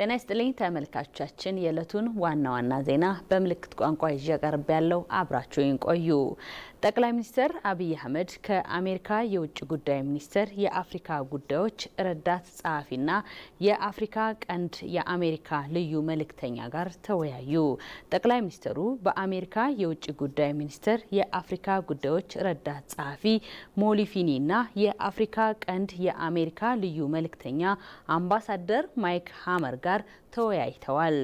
ጤና ይስጥልኝ ተመልካቾቻችን፣ የዕለቱን ዋና ዋና ዜና በምልክት ቋንቋ ይዤ ቀርብ ያለው አብራችሁን ቆዩ። ጠቅላይ ሚኒስትር አብይ አህመድ ከአሜሪካ የውጭ ጉዳይ ሚኒስትር የአፍሪካ ጉዳዮች ረዳት ጸሐፊና የአፍሪካ ቀንድ የአሜሪካ ልዩ መልእክተኛ ጋር ተወያዩ። ጠቅላይ ሚኒስትሩ በአሜሪካ የውጭ ጉዳይ ሚኒስትር የአፍሪካ ጉዳዮች ረዳት ጸሐፊ ሞሊፊኒና የአፍሪካ ቀንድ የአሜሪካ ልዩ መልእክተኛ አምባሳደር ማይክ ሀመር ጋር ተወያይተዋል።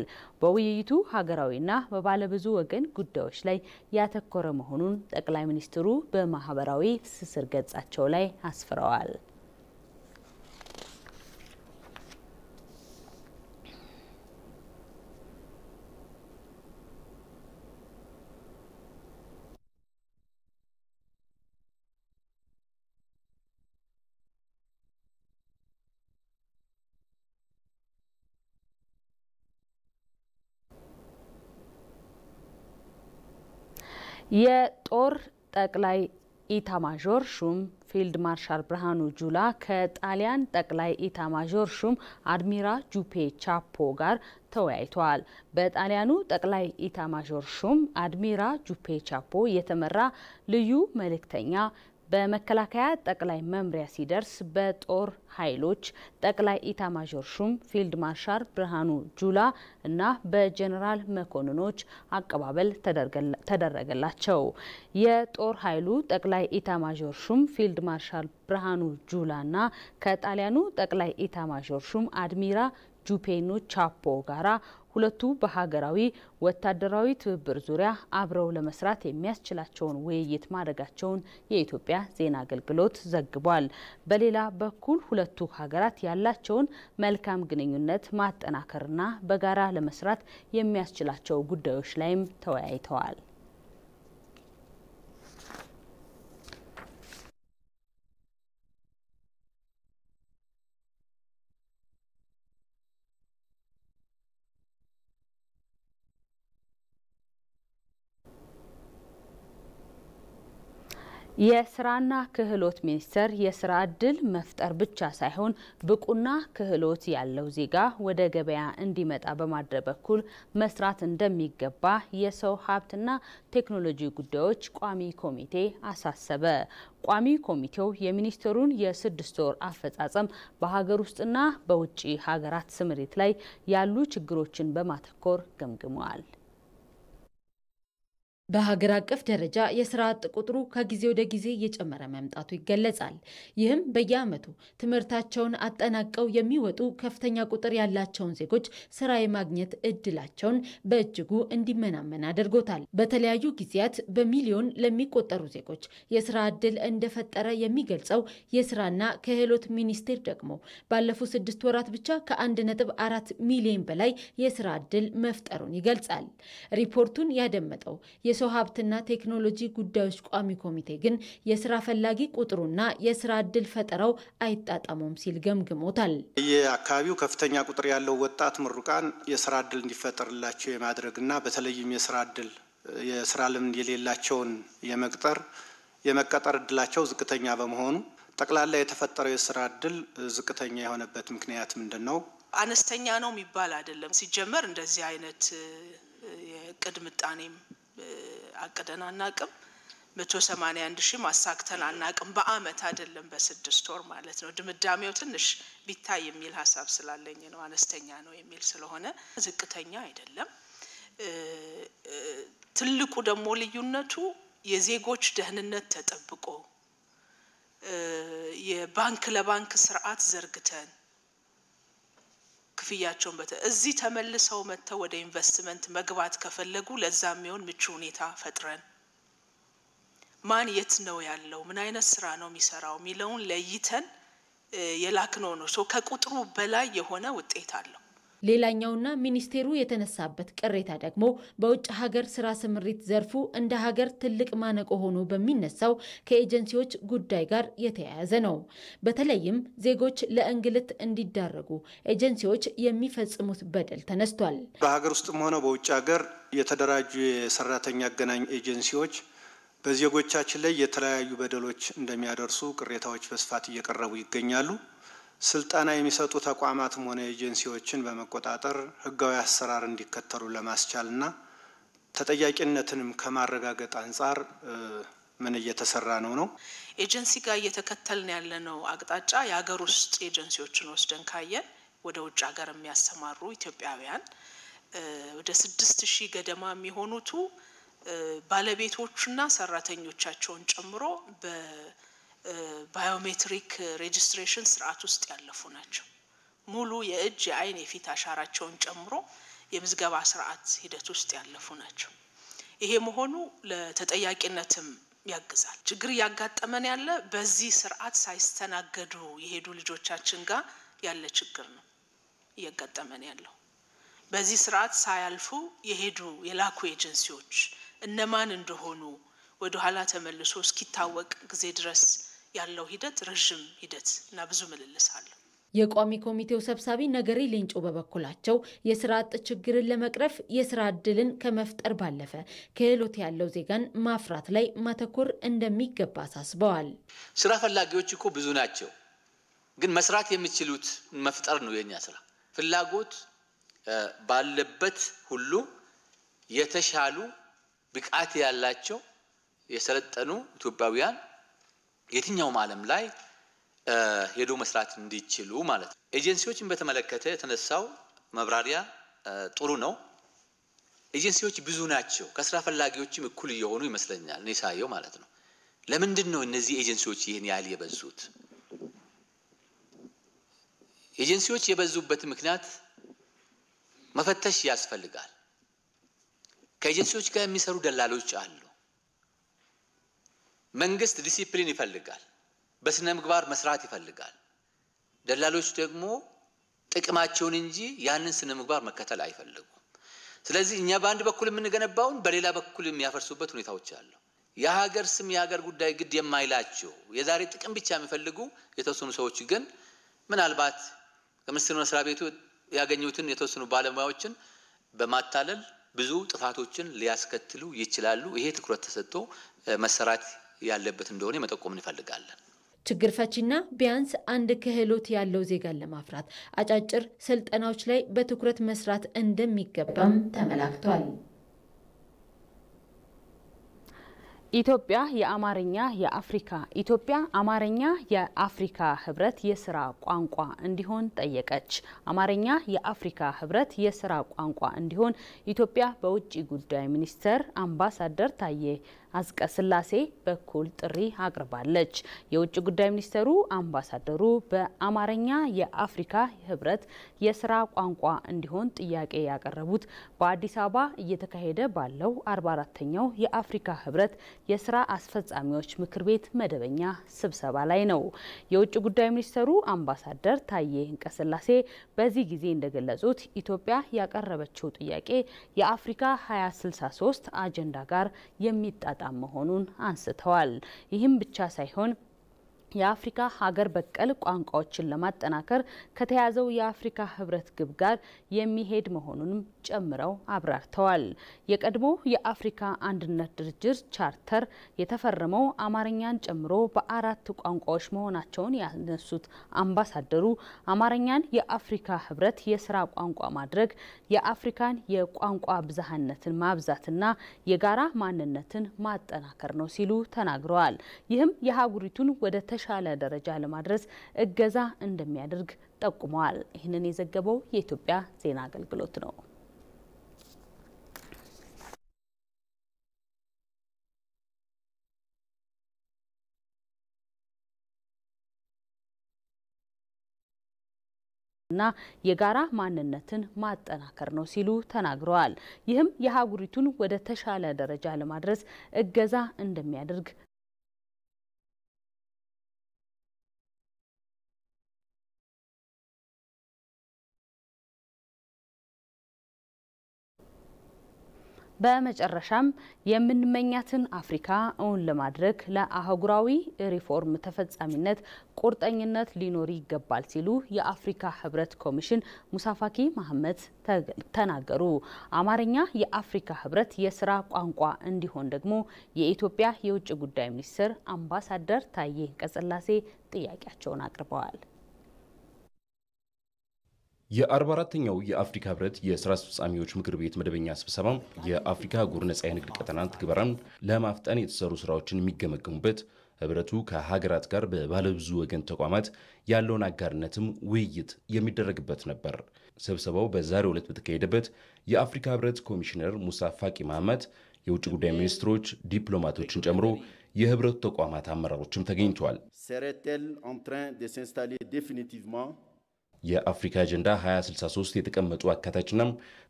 በውይይቱ ሀገራዊና በባለብዙ ወገን ጉዳዮች ላይ ያተኮረ መሆኑን ጠቅላይ ሚኒስትሩ በማህበራዊ ትስስር ገጻቸው ላይ አስፍረዋል። የጦር ጠቅላይ ኢታማዦር ሹም ፊልድ ማርሻል ብርሃኑ ጁላ ከጣሊያን ጠቅላይ ኢታማዦር ሹም አድሚራ ጁፔ ቻፖ ጋር ተወያይተዋል። በጣሊያኑ ጠቅላይ ኢታማዦር ሹም አድሚራ ጁፔ ቻፖ የተመራ ልዩ መልእክተኛ በመከላከያ ጠቅላይ መምሪያ ሲደርስ በጦር ኃይሎች ጠቅላይ ኢታማዦር ሹም ፊልድ ማርሻል ብርሃኑ ጁላ እና በጀኔራል መኮንኖች አቀባበል ተደረገላቸው። የጦር ኃይሉ ጠቅላይ ኢታማዦር ሹም ፊልድ ማርሻል ብርሃኑ ጁላ እና ከጣሊያኑ ጠቅላይ ኢታማዦር ሹም አድሚራ ጁፔኖ ቻፖ ጋራ ሁለቱ በሀገራዊ ወታደራዊ ትብብር ዙሪያ አብረው ለመስራት የሚያስችላቸውን ውይይት ማድረጋቸውን የኢትዮጵያ ዜና አገልግሎት ዘግቧል። በሌላ በኩል ሁለቱ ሀገራት ያላቸውን መልካም ግንኙነት ማጠናከርና በጋራ ለመስራት የሚያስችላቸው ጉዳዮች ላይም ተወያይተዋል። የስራና ክህሎት ሚኒስቴር የስራ እድል መፍጠር ብቻ ሳይሆን ብቁና ክህሎት ያለው ዜጋ ወደ ገበያ እንዲመጣ በማድረግ በኩል መስራት እንደሚገባ የሰው ሀብትና ቴክኖሎጂ ጉዳዮች ቋሚ ኮሚቴ አሳሰበ። ቋሚ ኮሚቴው የሚኒስቴሩን የስድስት ወር አፈጻጸም በሀገር ውስጥና በውጭ ሀገራት ስምሪት ላይ ያሉ ችግሮችን በማተኮር ገምግመዋል። በሀገር አቀፍ ደረጃ የስራ አጥ ቁጥሩ ከጊዜ ወደ ጊዜ እየጨመረ መምጣቱ ይገለጻል። ይህም በየዓመቱ ትምህርታቸውን አጠናቀው የሚወጡ ከፍተኛ ቁጥር ያላቸውን ዜጎች ስራ የማግኘት እድላቸውን በእጅጉ እንዲመናመን አድርጎታል። በተለያዩ ጊዜያት በሚሊዮን ለሚቆጠሩ ዜጎች የስራ እድል እንደፈጠረ የሚገልጸው የስራና ክህሎት ሚኒስቴር ደግሞ ባለፉት ስድስት ወራት ብቻ ከአንድ ነጥብ አራት ሚሊዮን በላይ የስራ እድል መፍጠሩን ይገልጻል። ሪፖርቱን ያደመጠው የሰው ሀብትና ቴክኖሎጂ ጉዳዮች ቋሚ ኮሚቴ ግን የስራ ፈላጊ ቁጥሩና የስራ እድል ፈጠራው አይጣጣሙም ሲል ገምግሞታል። የአካባቢው ከፍተኛ ቁጥር ያለው ወጣት ምሩቃን የስራ እድል እንዲፈጠርላቸው የማድረግና በተለይም የስራ እድል የስራ ልምድ የሌላቸውን የመቅጠር የመቀጠር እድላቸው ዝቅተኛ በመሆኑ ጠቅላላ የተፈጠረው የስራ እድል ዝቅተኛ የሆነበት ምክንያት ምንድን ነው? አነስተኛ ነው የሚባል አይደለም። ሲጀመር እንደዚህ አይነት የቅድ ምጣኔም አቅደን አናቅም። መቶ ሰማኒያ አንድ ሺህ ማሳክተን አናቅም። በአመት አይደለም በስድስት ወር ማለት ነው። ድምዳሜው ትንሽ ቢታይ የሚል ሀሳብ ስላለኝ ነው። አነስተኛ ነው የሚል ስለሆነ ዝቅተኛ አይደለም። ትልቁ ደግሞ ልዩነቱ የዜጎች ደህንነት ተጠብቆ የባንክ ለባንክ ስርዓት ዘርግተን ክፍያቸውን በተ እዚህ ተመልሰው መጥተው ወደ ኢንቨስትመንት መግባት ከፈለጉ ለዛ የሚሆን ምቹ ሁኔታ ፈጥረን ማን የት ነው ያለው፣ ምን አይነት ስራ ነው የሚሰራው የሚለውን ለይተን የላክነው ነው። ከቁጥሩ በላይ የሆነ ውጤት አለው። ሌላኛውና ሚኒስቴሩ የተነሳበት ቅሬታ ደግሞ በውጭ ሀገር ስራ ስምሪት ዘርፉ እንደ ሀገር ትልቅ ማነቆ ሆኖ በሚነሳው ከኤጀንሲዎች ጉዳይ ጋር የተያያዘ ነው። በተለይም ዜጎች ለእንግልት እንዲዳረጉ ኤጀንሲዎች የሚፈጽሙት በደል ተነስቷል። በሀገር ውስጥም ሆነ በውጭ ሀገር የተደራጁ የሰራተኛ አገናኝ ኤጀንሲዎች በዜጎቻችን ላይ የተለያዩ በደሎች እንደሚያደርሱ ቅሬታዎች በስፋት እየቀረቡ ይገኛሉ። ስልጠና የሚሰጡ ተቋማትም ሆነ ኤጀንሲዎችን በመቆጣጠር ህጋዊ አሰራር እንዲከተሉ ለማስቻልና ተጠያቂነትንም ከማረጋገጥ አንጻር ምን እየተሰራ ነው ነው ኤጀንሲ ጋር እየተከተልን ያለነው አቅጣጫ የሀገር ውስጥ ኤጀንሲዎችን ወስደን ካየን ወደ ውጭ ሀገር የሚያሰማሩ ኢትዮጵያውያን ወደ ስድስት ሺህ ገደማ የሚሆኑቱ ባለቤቶቹና ሰራተኞቻቸውን ጨምሮ ባዮሜትሪክ ሬጅስትሬሽን ስርዓት ውስጥ ያለፉ ናቸው። ሙሉ የእጅ የአይን፣ የፊት አሻራቸውን ጨምሮ የምዝገባ ስርዓት ሂደት ውስጥ ያለፉ ናቸው። ይሄ መሆኑ ለተጠያቂነትም ያግዛል። ችግር እያጋጠመን ያለ በዚህ ስርዓት ሳይስተናገዱ የሄዱ ልጆቻችን ጋር ያለ ችግር ነው እያጋጠመን ያለው። በዚህ ስርዓት ሳያልፉ የሄዱ የላኩ ኤጀንሲዎች እነማን እንደሆኑ ወደ ኋላ ተመልሶ እስኪታወቅ ጊዜ ድረስ ያለው ሂደት ረዥም ሂደት እና ብዙ ምልልስ አለው። የቋሚ ኮሚቴው ሰብሳቢ ነገሬ ሌንጮ በበኩላቸው የስራ አጥ ችግርን ለመቅረፍ የስራ እድልን ከመፍጠር ባለፈ ክህሎት ያለው ዜጋን ማፍራት ላይ ማተኮር እንደሚገባ አሳስበዋል። ስራ ፈላጊዎች እኮ ብዙ ናቸው፣ ግን መስራት የሚችሉት መፍጠር ነው የኛ ስራ። ፍላጎት ባለበት ሁሉ የተሻሉ ብቃት ያላቸው የሰለጠኑ ኢትዮጵያውያን የትኛውም ዓለም ላይ ሄዶ መስራት እንዲችሉ ማለት ነው። ኤጀንሲዎችን በተመለከተ የተነሳው መብራሪያ ጥሩ ነው። ኤጀንሲዎች ብዙ ናቸው። ከስራ ፈላጊዎችም እኩል እየሆኑ ይመስለኛል እኔ ሳየው ማለት ነው። ለምንድን ነው እነዚህ ኤጀንሲዎች ይህን ያህል የበዙት? ኤጀንሲዎች የበዙበት ምክንያት መፈተሽ ያስፈልጋል። ከኤጀንሲዎች ጋር የሚሰሩ ደላሎች አሉ። መንግስት ዲሲፕሊን ይፈልጋል፣ በስነ ምግባር መስራት ይፈልጋል። ደላሎች ደግሞ ጥቅማቸውን እንጂ ያንን ስነ ምግባር መከተል አይፈልጉም። ስለዚህ እኛ በአንድ በኩል የምንገነባውን በሌላ በኩል የሚያፈርሱበት ሁኔታዎች አሉ። የሀገር ስም የሀገር ጉዳይ ግድ የማይላቸው የዛሬ ጥቅም ብቻ የሚፈልጉ የተወሰኑ ሰዎች ግን ምናልባት ከሚኒስቴር መስሪያ ቤቱ ያገኙትን የተወሰኑ ባለሙያዎችን በማታለል ብዙ ጥፋቶችን ሊያስከትሉ ይችላሉ። ይሄ ትኩረት ተሰጥቶ መሰራት ያለበት እንደሆነ መጠቆም እንፈልጋለን። ችግር ፈቺና ቢያንስ አንድ ክህሎት ያለው ዜጋን ለማፍራት አጫጭር ስልጠናዎች ላይ በትኩረት መስራት እንደሚገባም ተመላክቷል። ኢትዮጵያ የአማርኛ የአፍሪካ ኢትዮጵያ አማርኛ የአፍሪካ ህብረት የስራ ቋንቋ እንዲሆን ጠየቀች። አማርኛ የአፍሪካ ህብረት የስራ ቋንቋ እንዲሆን ኢትዮጵያ በውጭ ጉዳይ ሚኒስቴር አምባሳደር ታዬ አዝቀ ስላሴ በኩል ጥሪ አቅርባለች። የውጭ ጉዳይ ሚኒስተሩ አምባሳደሩ በአማርኛ የአፍሪካ ህብረት የስራ ቋንቋ እንዲሆን ጥያቄ ያቀረቡት በአዲስ አበባ እየተካሄደ ባለው 44ተኛው የአፍሪካ ህብረት የስራ አስፈጻሚዎች ምክር ቤት መደበኛ ስብሰባ ላይ ነው። የውጭ ጉዳይ ሚኒስተሩ አምባሳደር ታዬ እንቀስላሴ በዚህ ጊዜ እንደገለጹት ኢትዮጵያ ያቀረበችው ጥያቄ የአፍሪካ 2063 አጀንዳ ጋር የሚጣጣ በጣም መሆኑን አንስተዋል። ይህም ብቻ ሳይሆን የአፍሪካ ሀገር በቀል ቋንቋዎችን ለማጠናከር ከተያዘው የአፍሪካ ህብረት ግብ ጋር የሚሄድ መሆኑንም ጨምረው አብራርተዋል። የቀድሞ የአፍሪካ አንድነት ድርጅት ቻርተር የተፈረመው አማርኛን ጨምሮ በአራት ቋንቋዎች መሆናቸውን ያነሱት አምባሳደሩ አማርኛን የአፍሪካ ህብረት የስራ ቋንቋ ማድረግ የአፍሪካን የቋንቋ ብዝሃነትን ማብዛትና የጋራ ማንነትን ማጠናከር ነው ሲሉ ተናግረዋል። ይህም የሀገሪቱን ወደ ተሻለ ደረጃ ለማድረስ እገዛ እንደሚያደርግ ጠቁመዋል። ይህንን የዘገበው የኢትዮጵያ ዜና አገልግሎት ነው። እና የጋራ ማንነትን ማጠናከር ነው ሲሉ ተናግረዋል። ይህም የሀጉሪቱን ወደ ተሻለ ደረጃ ለማድረስ እገዛ እንደሚያደርግ በመጨረሻም የምንመኛትን አፍሪካ እውን ለማድረግ ለአህጉራዊ ሪፎርም ተፈጻሚነት ቁርጠኝነት ሊኖር ይገባል ሲሉ የአፍሪካ ህብረት ኮሚሽን ሙሳፋኪ መሐመድ ተናገሩ። አማርኛ የአፍሪካ ህብረት የስራ ቋንቋ እንዲሆን ደግሞ የኢትዮጵያ የውጭ ጉዳይ ሚኒስትር አምባሳደር ታዬ ቀጽላሴ ጥያቄያቸውን አቅርበዋል። የ 44 የአፍሪካ ህብረት የስራ አስፈጻሚዎች ምክር ቤት መደበኛ ስብሰባ የአፍሪካ አህጉር ነጻ የንግድ ቀጠና ትግበራን ለማፍጠን የተሰሩ ስራዎችን የሚገመገሙበት ህብረቱ ከሀገራት ጋር በባለብዙ ወገን ተቋማት ያለውን አጋርነትም ውይይት የሚደረግበት ነበር። ስብሰባው በዛሬው ዕለት በተካሄደበት የአፍሪካ ህብረት ኮሚሽነር ሙሳ ፋቂ መሐመድ፣ የውጭ ጉዳይ ሚኒስትሮች፣ ዲፕሎማቶችን ጨምሮ የህብረቱ ተቋማት አመራሮችም ተገኝተዋል። የአፍሪካ አጀንዳ 2063 የተቀመጡ አካታችና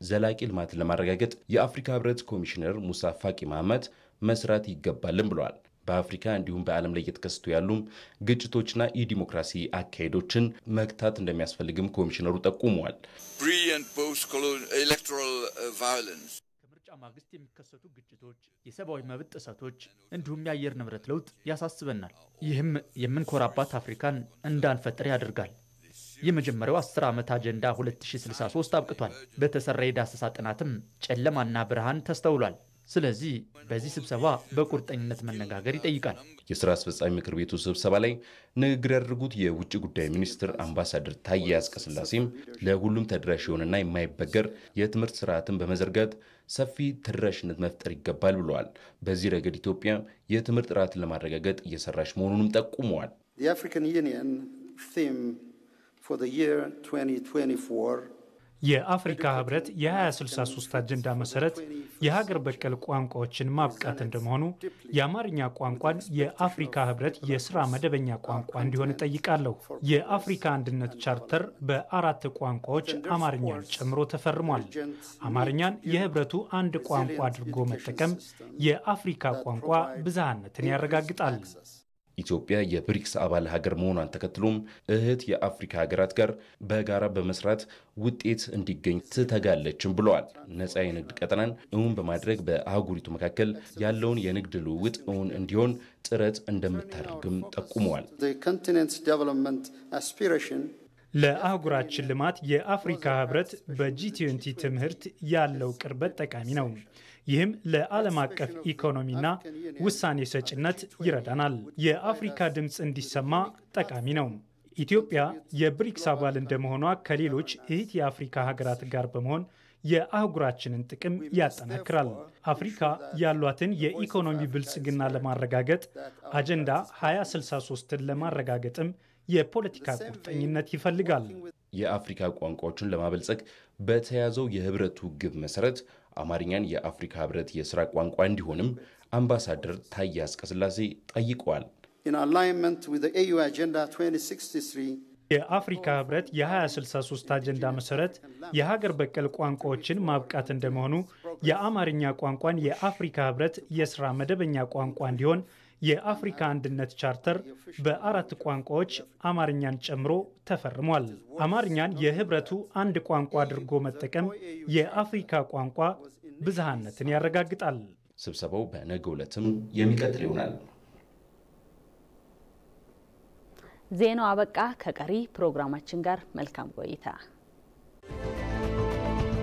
ዘላቂ ልማትን ለማረጋገጥ የአፍሪካ ህብረት ኮሚሽነር ሙሳ ፋቂ መሐመድ መስራት ይገባልን ብለዋል። በአፍሪካ እንዲሁም በዓለም ላይ እየተከሰቱ ያሉ ግጭቶችና የዲሞክራሲ አካሄዶችን መግታት እንደሚያስፈልግም ኮሚሽነሩ ጠቁመዋል። uh, ከምርጫ ማግስት የሚከሰቱ ግጭቶች፣ የሰብአዊ መብት ጥሰቶች እንዲሁም የአየር ንብረት ለውጥ ያሳስበናል። ይህም የምንኮራባት አፍሪካን እንዳንፈጥር ያደርጋል። የመጀመሪያው 10 ዓመት አጀንዳ 2063 አብቅቷል። በተሰራ የዳሰሳ ጥናትም ጨለማና ብርሃን ተስተውሏል። ስለዚህ በዚህ ስብሰባ በቁርጠኝነት መነጋገር ይጠይቃል። የስራ አስፈጻሚ ምክር ቤቱ ስብሰባ ላይ ንግግር ያደረጉት የውጭ ጉዳይ ሚኒስትር አምባሳደር ታዬ አጽቀሥላሴም ለሁሉም ተደራሽ የሆነና የማይበገር የትምህርት ስርዓትን በመዘርጋት ሰፊ ተደራሽነት መፍጠር ይገባል ብለዋል። በዚህ ረገድ ኢትዮጵያ የትምህርት ጥራትን ለማረጋገጥ እየሰራች መሆኑንም ጠቁመዋል። የአፍሪካ ህብረት የ2063 አጀንዳ መሰረት የሀገር በቀል ቋንቋዎችን ማብቃት እንደመሆኑ የአማርኛ ቋንቋን የአፍሪካ ህብረት የስራ መደበኛ ቋንቋ እንዲሆን እጠይቃለሁ። የአፍሪካ አንድነት ቻርተር በአራት ቋንቋዎች አማርኛን ጨምሮ ተፈርሟል። አማርኛን የህብረቱ አንድ ቋንቋ አድርጎ መጠቀም የአፍሪካ ቋንቋ ብዝሃነትን ያረጋግጣል። ኢትዮጵያ የብሪክስ አባል ሀገር መሆኗን ተከትሎም እህት የአፍሪካ ሀገራት ጋር በጋራ በመስራት ውጤት እንዲገኝ ትተጋለችም ብለዋል። ነፃ የንግድ ቀጠናን እውን በማድረግ በአህጉሪቱ መካከል ያለውን የንግድ ልውውጥ እውን እንዲሆን ጥረት እንደምታደርግም ጠቁመዋል። ለአህጉራችን ልማት የአፍሪካ ህብረት በጂ ትምህርት ያለው ቅርበት ጠቃሚ ነው። ይህም ለዓለም አቀፍ ኢኮኖሚና ውሳኔ ሰጭነት ይረዳናል። የአፍሪካ ድምፅ እንዲሰማ ጠቃሚ ነው። ኢትዮጵያ የብሪክስ አባል እንደመሆኗ ከሌሎች እህት የአፍሪካ ሀገራት ጋር በመሆን የአህጉራችንን ጥቅም ያጠናክራል። አፍሪካ ያሏትን የኢኮኖሚ ብልጽግና ለማረጋገጥ አጀንዳ 2063ን ለማረጋገጥም የፖለቲካ ቁርጠኝነት ይፈልጋል። የአፍሪካ ቋንቋዎችን ለማበልጸግ በተያዘው የህብረቱ ግብ መሰረት አማርኛን የአፍሪካ ህብረት የስራ ቋንቋ እንዲሆንም አምባሳደር ታዬ አጽቀሥላሴ ጠይቀዋል። ኢን አላይንመንት ዊዝ ዘ ኤዩ አጀንዳ 2063 የአፍሪካ ህብረት የ2063 አጀንዳ መሰረት የሀገር በቀል ቋንቋዎችን ማብቃት እንደመሆኑ የአማርኛ ቋንቋን የአፍሪካ ህብረት የስራ መደበኛ ቋንቋ እንዲሆን የአፍሪካ አንድነት ቻርተር በአራት ቋንቋዎች አማርኛን ጨምሮ ተፈርሟል። አማርኛን የህብረቱ አንድ ቋንቋ አድርጎ መጠቀም የአፍሪካ ቋንቋ ብዝሃነትን ያረጋግጣል። ስብሰባው በነገ ዕለትም የሚቀጥል ይሆናል። ዜናው አበቃ። ከቀሪ ፕሮግራማችን ጋር መልካም ቆይታ